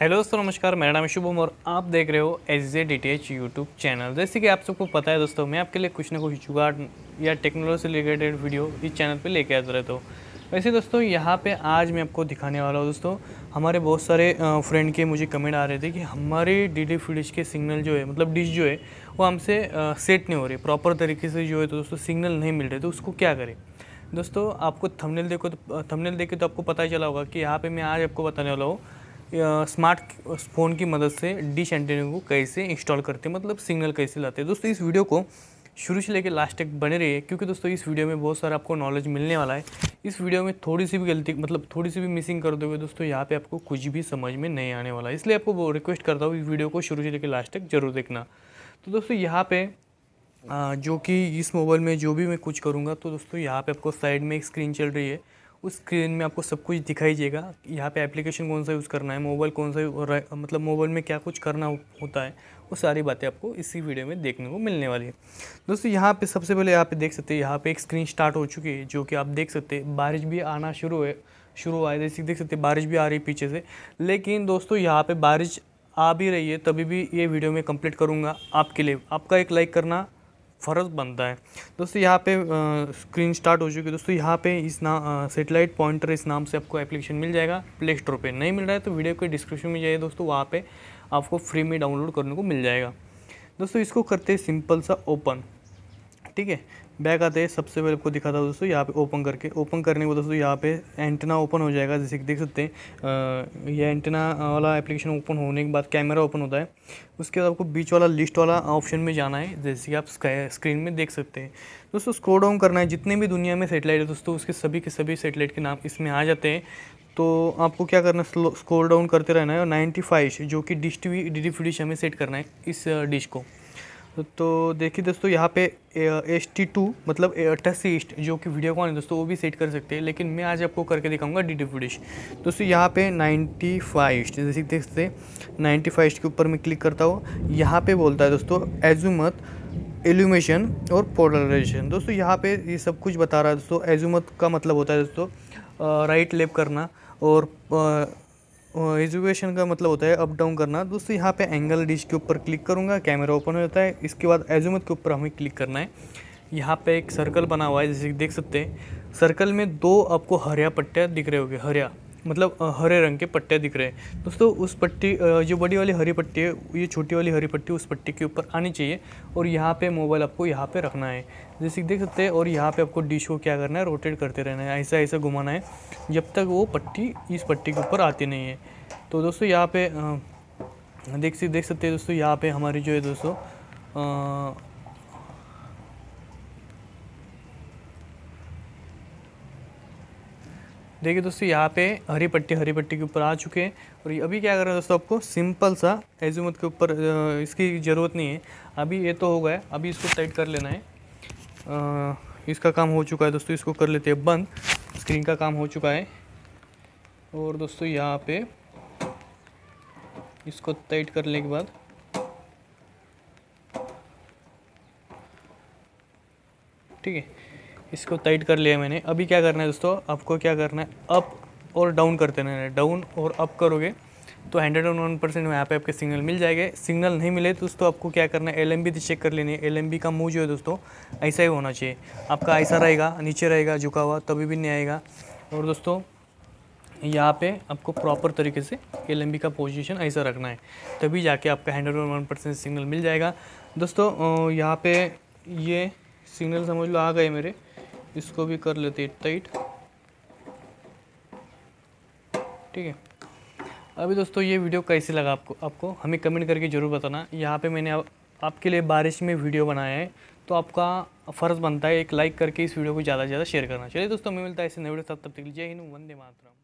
hello दोस्तों नमस्कार मेरा नाम शुभम और आप देख रहे हो S J D T H YouTube channel जैसे कि आप सबको पता है दोस्तों मैं आपके लिए कुछ ना कुछ जुगाड़ या टेक्नोलॉजी से रिलेटेड वीडियो इस चैनल पे लेके आते रहते हो वैसे दोस्तों यहाँ पे आज मैं आपको दिखाने वाला हूँ दोस्तों हमारे बहुत सारे फ्रेंड के मुझे कमेंट आ रहे थे कि हमारे डी डी डिश के सिग्नल जो है मतलब डिश जो है वो हमसे सेट नहीं हो रही प्रॉपर तरीके से जो है तो दोस्तों सिग्नल नहीं मिल रहे तो उसको क्या करें दोस्तों आपको थंबनेल देखो तो थंबनेल देखे तो आपको पता ही चला होगा कि यहाँ पे मैं आज आपको बताने वाला हूँ स्मार्ट फ़ोन की मदद से डिश एंटेना को कैसे इंस्टॉल करते हैं मतलब सिग्नल कैसे लाते हैं दोस्तों इस वीडियो को शुरू से लेकर लास्ट तक बने रहिए क्योंकि दोस्तों इस वीडियो में बहुत सारा आपको नॉलेज मिलने वाला है इस वीडियो में थोड़ी सी भी गलती मतलब थोड़ी सी भी मिसिंग कर दोगे दोस्तों यहाँ पे आपको कुछ भी समझ में नहीं आने वाला है इसलिए आपको रिक्वेस्ट करता हूँ इस वीडियो को शुरू से लेकर लास्ट तक जरूर देखना तो दोस्तों यहाँ पर जो कि इस मोबाइल में जो भी मैं कुछ करूँगा तो दोस्तों यहाँ पर आपको साइड में एक स्क्रीन चल रही है उस स्क्रीन में आपको सब कुछ दिखाई देगा यहाँ पे एप्लीकेशन कौन सा यूज़ करना है मोबाइल कौन सा मतलब मोबाइल में क्या कुछ करना होता है वो सारी बातें आपको इसी वीडियो में देखने को मिलने वाली है दोस्तों यहाँ पे सबसे पहले यहाँ पे देख सकते हैं यहाँ पे एक स्क्रीन स्टार्ट हो चुकी है जो कि आप देख सकते हैं बारिश भी आना शुरू है शुरू आए जैसे देख सकते बारिश भी आ रही है पीछे से लेकिन दोस्तों यहाँ पर बारिश आ भी रही है तभी भी ये वीडियो में कम्प्लीट करूँगा आपके लिए आपका एक लाइक करना फ़र्ज़ बनता है दोस्तों यहाँ पे स्क्रीन स्टार्ट हो चुकी है दोस्तों यहाँ पे इस नाम सेटेलाइट पॉइंटर इस नाम से आपको एप्लीकेशन मिल जाएगा प्ले स्टोर पर नहीं मिल रहा है तो वीडियो के डिस्क्रिप्शन में जाइए दोस्तों वहाँ पर आपको फ्री में डाउनलोड करने को मिल जाएगा दोस्तों इसको करते हैं सिंपल सा ओपन ठीक है बैक आते हैं सबसे पहले आपको दिखाता हूँ दोस्तों यहाँ पे ओपन करके ओपन करने को दोस्तों यहाँ पे एंटना ओपन हो जाएगा जैसे कि देख सकते हैं ये एंटना वाला एप्लीकेशन ओपन होने के बाद कैमरा ओपन होता है उसके बाद आपको बीच वाला लिस्ट वाला ऑप्शन में जाना है जैसे कि आप स्क्रीन में देख सकते हैं दोस्तों स्क्रो डाउन करना है जितने भी दुनिया में सेटेलाइट है दोस्तों उसके सभी के सभी सेटेलाइट के नाम इसमें आ जाते हैं तो आपको क्या करना है स्क्रोल डाउन करते रहना है और नाइन्टी फाइव जो कि डिश टी डिश हमें सेट करना है इस डिश को तो देखिए दोस्तों यहाँ पे एस टी टू मतलब टच ईस्ट जो कि वीडियो कॉन है दोस्तों वो भी सेट कर सकते हैं लेकिन मैं आज आपको करके दिखाऊंगा डी डी फूडिश दोस्तों यहाँ पे नाइन्टी फाइव ईस्ट जैसे देख सकते नाइन्टी फाइव ईस्ट के ऊपर मैं क्लिक करता हूँ यहाँ पे बोलता है दोस्तों एजुमत एल्यूमेशन और पोलराइजेशन दोस्तों यहाँ पर ये सब कुछ बता रहा है दोस्तों एजुमत का मतलब होता है दोस्तों राइट लेफ्ट करना और एजुकेशन का मतलब होता है अप डाउन करना दोस्तों यहाँ पे एंगल डिश के ऊपर क्लिक करूँगा कैमरा ओपन हो जाता है इसके बाद एजुमत के ऊपर हमें क्लिक करना है यहाँ पे एक सर्कल बना हुआ है जैसे देख सकते हैं सर्कल में दो आपको हरिया पट्टियाँ दिख रहे होंगे हरिया मतलब हरे रंग के पट्टे दिख रहे हैं दोस्तों उस पट्टी जो बड़ी वाली हरी पट्टी है ये छोटी वाली हरी पट्टी उस पट्टी के ऊपर आनी चाहिए और यहाँ पे मोबाइल आपको यहाँ पे रखना है जैसे देख सकते हैं और यहाँ पे आपको डिश को क्या करना है रोटेट करते रहना है ऐसा ऐसा घुमाना है जब तक वो पट्टी इस पट्टी के ऊपर आती नहीं है तो दोस्तों यहाँ पे देख देख सकते हैं दोस्तों यहाँ पे हमारी जो है दोस्तों देखिए दोस्तों यहाँ पे हरी पट्टी हरी पट्टी के ऊपर आ चुके हैं और ये अभी क्या कर रहे हैं दोस्तों आपको सिंपल सा एजुमत के ऊपर इसकी ज़रूरत नहीं है अभी ये तो हो गया अभी इसको टाइट कर लेना है आ, इसका काम हो चुका है दोस्तों इसको कर लेते हैं बंद स्क्रीन का काम हो चुका है और दोस्तों यहाँ पे इसको टाइट करने के बाद ठीक है इसको टाइट कर लिया मैंने अभी क्या करना है दोस्तों आपको क्या करना है अप और डाउन करते रहना है डाउन और अप करोगे तो हंड्रेड एंड वन परसेंट यहाँ पर आपके सिग्नल मिल जाएंगे सिग्नल नहीं मिले तो दोस्तों आपको क्या करना है एल एम बी चेक कर लेनी है एल एम बी का मूव जो है दोस्तों ऐसा ही होना चाहिए आपका ऐसा रहेगा नीचे रहेगा झुका हुआ तभी भी नहीं आएगा और दोस्तों यहाँ पे आपको प्रॉपर तरीके से एल का पोजीशन ऐसा रखना है तभी जाके आपका hundred and one percent signal मिल जाएगा दोस्तों यहाँ पे ये सिग्नल समझ लो आ गए मेरे इसको भी कर लेते हैं टाइट ठीक है अभी दोस्तों ये वीडियो कैसे लगा आपको आपको हमें कमेंट करके ज़रूर बताना यहाँ पे मैंने आप, आपके लिए बारिश में वीडियो बनाया है तो आपका फ़र्ज़ बनता है एक लाइक करके इस वीडियो को ज़्यादा से ज़्यादा शेयर करना चलिए दोस्तों मैं मिलता है ऐसे नए वीडियो साथ तब तक लीजिए हिंद वंदे मातरम